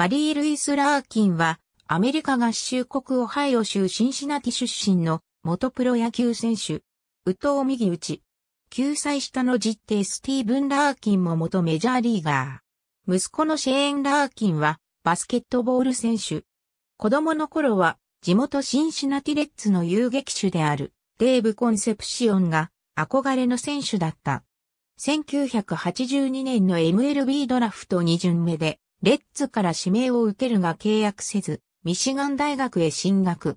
バリー・ルイス・ラーキンは、アメリカ合衆国オハイオ州シンシナティ出身の元プロ野球選手、宇藤右打ち。9歳下の実弟スティーブン・ラーキンも元メジャーリーガー。息子のシェーン・ラーキンはバスケットボール選手。子供の頃は地元シンシナティレッツの遊撃手であるデーブ・コンセプシオンが憧れの選手だった。1982年の MLB ドラフト2巡目でレッツから指名を受けるが契約せず、ミシガン大学へ進学。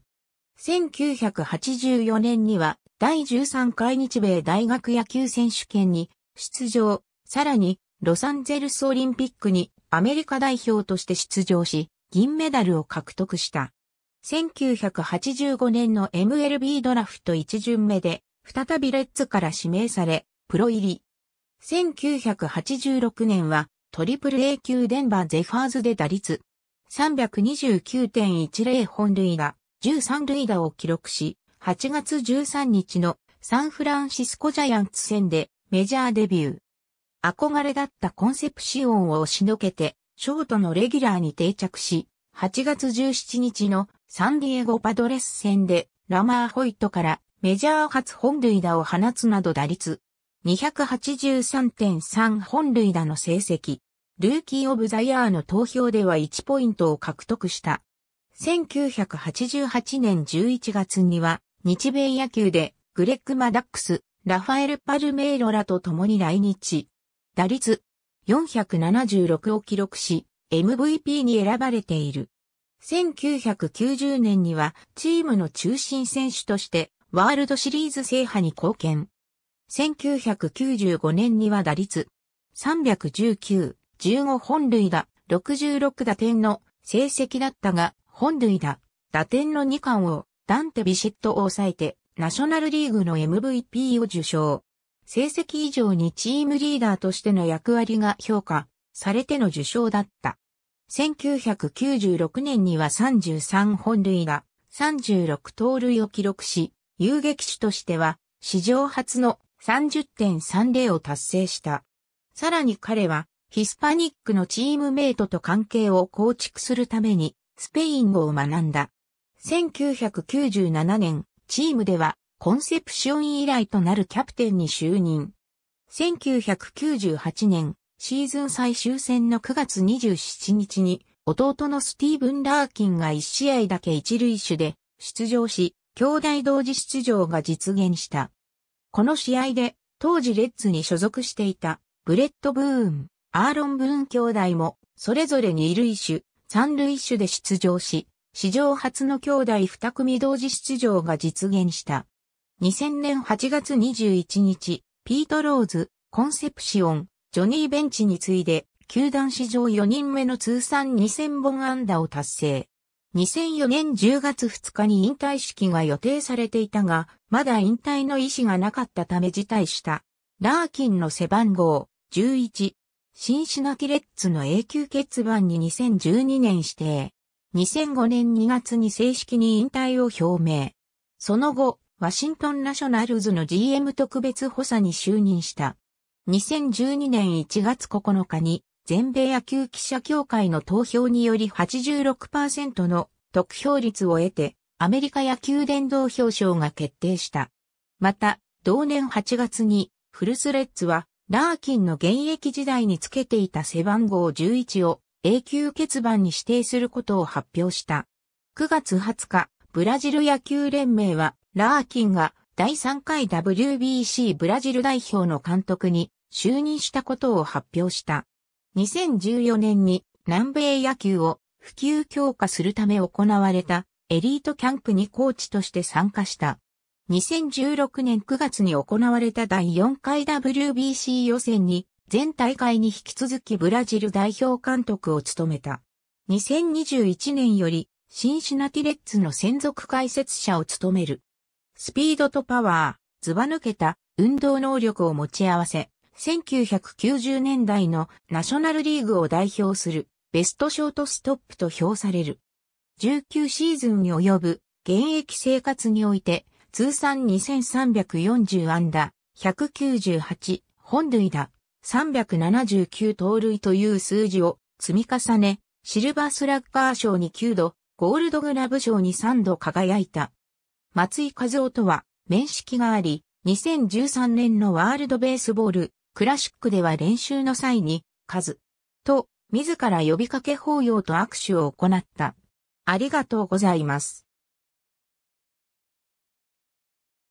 1984年には第13回日米大学野球選手権に出場、さらにロサンゼルスオリンピックにアメリカ代表として出場し、銀メダルを獲得した。1985年の MLB ドラフト1巡目で、再びレッツから指名され、プロ入り。1986年はトリプル A 級デンバーゼファーズで打率329.10本塁打、13塁打を記録し、8月13日のサンフランシスコジャイアンツ戦でメジャーデビュー。憧れだったコンセプシオンを押しのけて、ショートのレギュラーに定着し、8月17日のサンディエゴパドレス戦でラマーホイットからメジャー初本塁打を放つなど打率283.3本塁打の成績。ルーキー・オブ・ザ・ヤーの投票では1ポイントを獲得した。1988年11月には、日米野球でグレッグ・マダックス、ラファエル・パルメイロらと共に来日。打率476を記録し、MVP に選ばれている。1990年にはチームの中心選手としてワールドシリーズ制覇に貢献。1995年には打率319、15本塁打、66打点の成績だったが、本塁打、打点の2冠をダンテ・ビシットを抑えて、ナショナルリーグの MVP を受賞。成績以上にチームリーダーとしての役割が評価されての受賞だった。1996年には33本塁打、36盗塁を記録し、遊撃手としては史上初の30.30を達成した。さらに彼はヒスパニックのチームメイトと関係を構築するためにスペイン語を学んだ。1997年、チームではコンセプション以来となるキャプテンに就任。1998年、シーズン最終戦の9月27日に、弟のスティーブン・ラーキンが1試合だけ一塁手で出場し、兄弟同時出場が実現した。この試合で、当時レッズに所属していた、ブレット・ブーン、アーロン・ブーン兄弟も、それぞれ二塁手、三塁手で出場し、史上初の兄弟二組同時出場が実現した。2000年8月21日、ピート・ローズ、コンセプシオン、ジョニー・ベンチに次いで、球団史上4人目の通算2000本安打を達成。2004年10月2日に引退式が予定されていたが、まだ引退の意思がなかったため辞退した。ラーキンの背番号11、シンシナキレッツの永久欠番に2012年指定。2005年2月に正式に引退を表明。その後、ワシントンナショナルズの GM 特別補佐に就任した。2012年1月9日に全米野球記者協会の投票により86%の得票率を得て、アメリカ野球殿堂表彰が決定した。また、同年8月に、フルスレッツは、ラーキンの現役時代につけていた背番号11を永久欠番に指定することを発表した。9月20日、ブラジル野球連盟は、ラーキンが第3回 WBC ブラジル代表の監督に就任したことを発表した。2014年に南米野球を普及強化するため行われたエリートキャンプにコーチとして参加した。2016年9月に行われた第4回 WBC 予選に全大会に引き続きブラジル代表監督を務めた。2021年よりシンシナティレッツの専属解説者を務める。スピードとパワー、ズバ抜けた運動能力を持ち合わせ、1990年代のナショナルリーグを代表するベストショートストップと評される。19シーズンに及ぶ現役生活において通算2340安打、198、本塁打、379盗塁という数字を積み重ね、シルバースラッガー賞に9度、ゴールドグラブ賞に3度輝いた。松井和夫とは面識があり、2013年のワールドベースボールクラシックでは練習の際に、数、と、自ら呼びかけ法要と握手を行った。ありがとうございます。